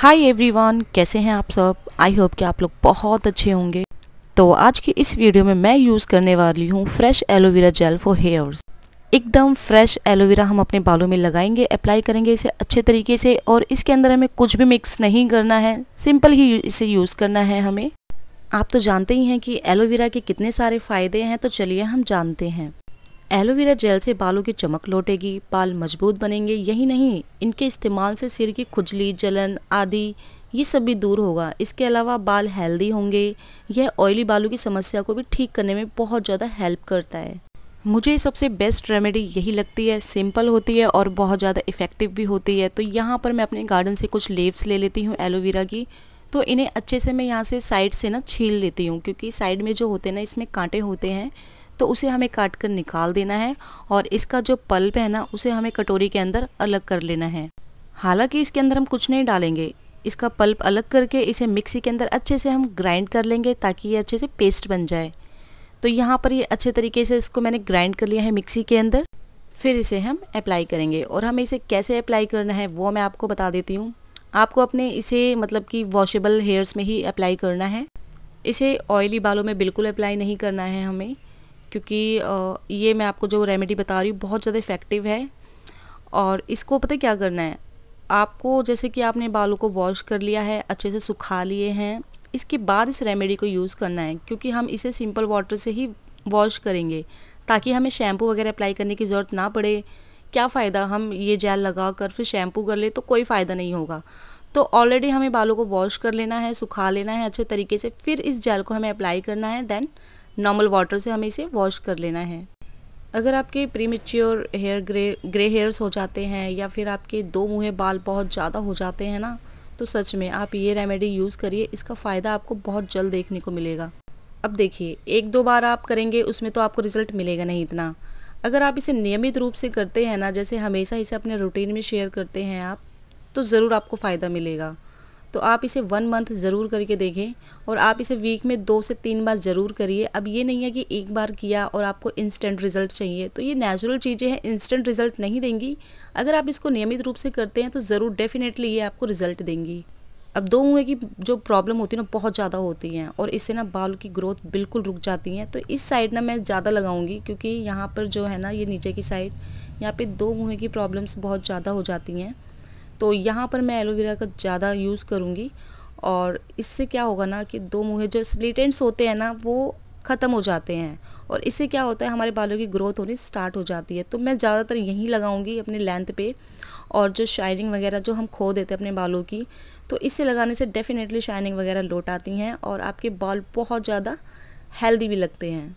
hi everyone कैसे हैं आप सब आई होप कि आप लोग बहुत अच्छे होंगे तो आज की इस वीडियो में मैं यूज़ करने वाली हूँ fresh aloe vera gel for hairs एकदम फ्रेश एलोवेरा हम अपने बालों में लगाएंगे अप्लाई करेंगे इसे अच्छे तरीके से और इसके अंदर हमें कुछ भी मिक्स नहीं करना है सिंपल ही इसे यूज़ करना है हमें आप तो जानते ही हैं कि एलोवेरा के कितने सारे फ़ायदे हैं तो चलिए हम जानते हैं एलोवेरा जेल से बालों की चमक लौटेगी बाल मजबूत बनेंगे यही नहीं इनके इस्तेमाल से सिर की खुजली जलन आदि ये सब भी दूर होगा इसके अलावा बाल हेल्दी होंगे यह ऑयली बालों की समस्या को भी ठीक करने में बहुत ज़्यादा हेल्प करता है मुझे सबसे बेस्ट रेमेडी यही लगती है सिंपल होती है और बहुत ज़्यादा इफ़ेक्टिव भी होती है तो यहाँ पर मैं अपने गार्डन से कुछ लेव्स ले लेती हूँ एलोवेरा की तो इन्हें अच्छे से मैं यहाँ से साइड से ना छील लेती हूँ क्योंकि साइड में जो होते हैं ना इसमें कांटे होते हैं तो उसे हमें काट कर निकाल देना है और इसका जो पल्प है ना उसे हमें कटोरी के अंदर अलग कर लेना है हालांकि इसके अंदर हम कुछ नहीं डालेंगे इसका पल्प अलग करके इसे मिक्सी के अंदर अच्छे से हम ग्राइंड कर लेंगे ताकि ये अच्छे से पेस्ट बन जाए तो यहाँ पर ये अच्छे तरीके से इसको मैंने ग्राइंड कर लिया है मिक्सी के अंदर फिर इसे हम अप्लाई करेंगे और हमें इसे कैसे अप्लाई करना है वो मैं आपको बता देती हूँ आपको अपने इसे मतलब कि वॉशेबल हेयर्स में ही अप्लाई करना है इसे ऑयली बालों में बिल्कुल अप्लाई नहीं करना है हमें क्योंकि ये मैं आपको जो रेमेडी बता रही हूँ बहुत ज़्यादा इफ़ेक्टिव है और इसको पता क्या करना है आपको जैसे कि आपने बालों को वॉश कर लिया है अच्छे से सुखा लिए हैं इसके बाद इस रेमेडी को यूज़ करना है क्योंकि हम इसे सिंपल वाटर से ही वॉश करेंगे ताकि हमें शैम्पू वगैरह अप्लाई करने की ज़रूरत ना पड़े क्या फ़ायदा हम ये जेल लगा कर फिर शैम्पू कर ले तो कोई फ़ायदा नहीं होगा तो ऑलरेडी हमें बालों को वॉश कर लेना है सुखा लेना है अच्छे तरीके से फिर इस जेल को हमें अप्लाई करना है देन नॉर्मल वाटर से हमें इसे वॉश कर लेना है अगर आपके premature hair grey grey hairs हो जाते हैं या फिर आपके दो मुँह बाल बहुत ज़्यादा हो जाते हैं ना तो सच में आप ये रेमेडी यूज़ करिए इसका फ़ायदा आपको बहुत जल्द देखने को मिलेगा अब देखिए एक दो बार आप करेंगे उसमें तो आपको रिजल्ट मिलेगा नहीं इतना अगर आप इसे नियमित रूप से करते हैं ना जैसे हमेशा इसे अपने रूटीन में शेयर करते हैं आप तो ज़रूर आपको फ़ायदा मिलेगा तो आप इसे वन मंथ ज़रूर करके देखें और आप इसे वीक में दो से तीन बार ज़रूर करिए अब ये नहीं है कि एक बार किया और आपको इंस्टेंट रिजल्ट चाहिए तो ये नेचुरल चीज़ें हैं इंस्टेंट रिजल्ट नहीं देंगी अगर आप इसको नियमित रूप से करते हैं तो ज़रूर डेफिनेटली ये आपको रिजल्ट देंगी अब दो हुए की जो प्रॉब्लम होती है ना बहुत ज़्यादा होती हैं और इससे ना बाल की ग्रोथ बिल्कुल रुक जाती हैं तो इस साइड ना मैं ज़्यादा लगाऊंगी क्योंकि यहाँ पर जो है ना ये नीचे की साइड यहाँ पे दो मुँह की प्रॉब्लम्स बहुत ज़्यादा हो जाती हैं तो यहाँ पर मैं एलोवेरा का ज़्यादा यूज़ करूँगी और इससे क्या होगा ना कि दो मुँह जो स्प्लीटेंट्स होते हैं ना वो ख़त्म हो जाते हैं और इससे क्या होता है हमारे बालों की ग्रोथ होनी स्टार्ट हो जाती है तो मैं ज़्यादातर यहीं लगाऊंगी अपने लेंथ पे और जो शाइनिंग वगैरह जो हम खो देते हैं अपने बालों की तो इससे लगाने से डेफ़िनेटली शाइनिंग वगैरह लौट आती हैं और आपके बाल बहुत ज़्यादा हेल्दी भी लगते हैं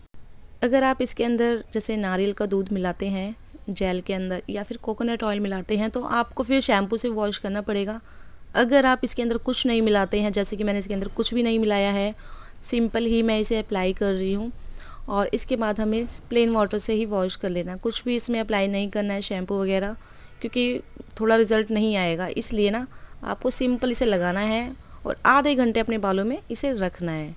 अगर आप इसके अंदर जैसे नारियल का दूध मिलाते हैं जेल के अंदर या फिर कोकोनट ऑयल मिलाते हैं तो आपको फिर शैम्पू से वॉश करना पड़ेगा अगर आप इसके अंदर कुछ नहीं मिलाते हैं जैसे कि मैंने इसके अंदर कुछ भी नहीं मिलाया है सिंपल ही मैं इसे अप्लाई कर रही हूँ और इसके बाद हमें प्लेन वाटर से ही वॉश कर लेना कुछ भी इसमें अप्लाई नहीं करना है शैम्पू वगैरह क्योंकि थोड़ा रिज़ल्ट नहीं आएगा इसलिए ना आपको सिंपल इसे लगाना है और आधे घंटे अपने बालों में इसे रखना है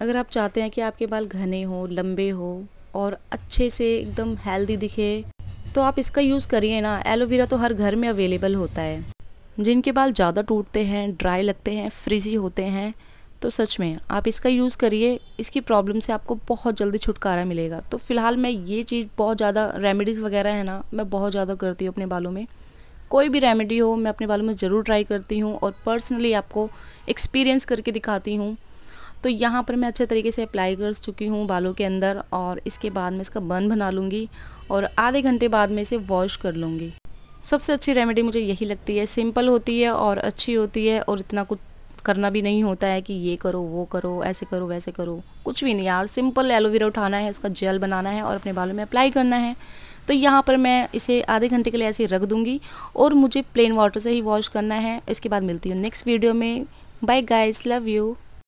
अगर आप चाहते हैं कि आपके बाल घने हो लंबे हो और अच्छे से एकदम हेल्दी दिखे तो आप इसका यूज़ करिए ना एलोवेरा तो हर घर में अवेलेबल होता है जिनके बाल ज़्यादा टूटते हैं ड्राई लगते हैं फ्रिजी होते हैं तो सच में आप इसका यूज़ करिए इसकी प्रॉब्लम से आपको बहुत जल्दी छुटकारा मिलेगा तो फ़िलहाल मैं ये चीज़ बहुत ज़्यादा रेमेडीज़ वगैरह है ना मैं बहुत ज़्यादा करती हूँ अपने बालों में कोई भी रेमेडी हो मैं अपने बालों में ज़रूर ट्राई करती हूँ और पर्सनली आपको एक्सपीरियंस करके दिखाती हूँ तो यहाँ पर मैं अच्छे तरीके से अप्लाई कर चुकी हूँ बालों के अंदर और इसके बाद मैं इसका बन बना लूँगी और आधे घंटे बाद में इसे वॉश कर लूँगी सबसे अच्छी रेमेडी मुझे यही लगती है सिंपल होती है और अच्छी होती है और इतना कुछ करना भी नहीं होता है कि ये करो वो करो ऐसे करो वैसे करो कुछ भी नहीं यार सिंपल एलोवेरा उठाना है उसका जेल बनाना है और अपने बालों में अप्लाई करना है तो यहाँ पर मैं इसे आधे घंटे के लिए ऐसे रख दूँगी और मुझे प्लेन वाटर से ही वॉश करना है इसके बाद मिलती हूँ नेक्स्ट वीडियो में बाय गाइस लव यू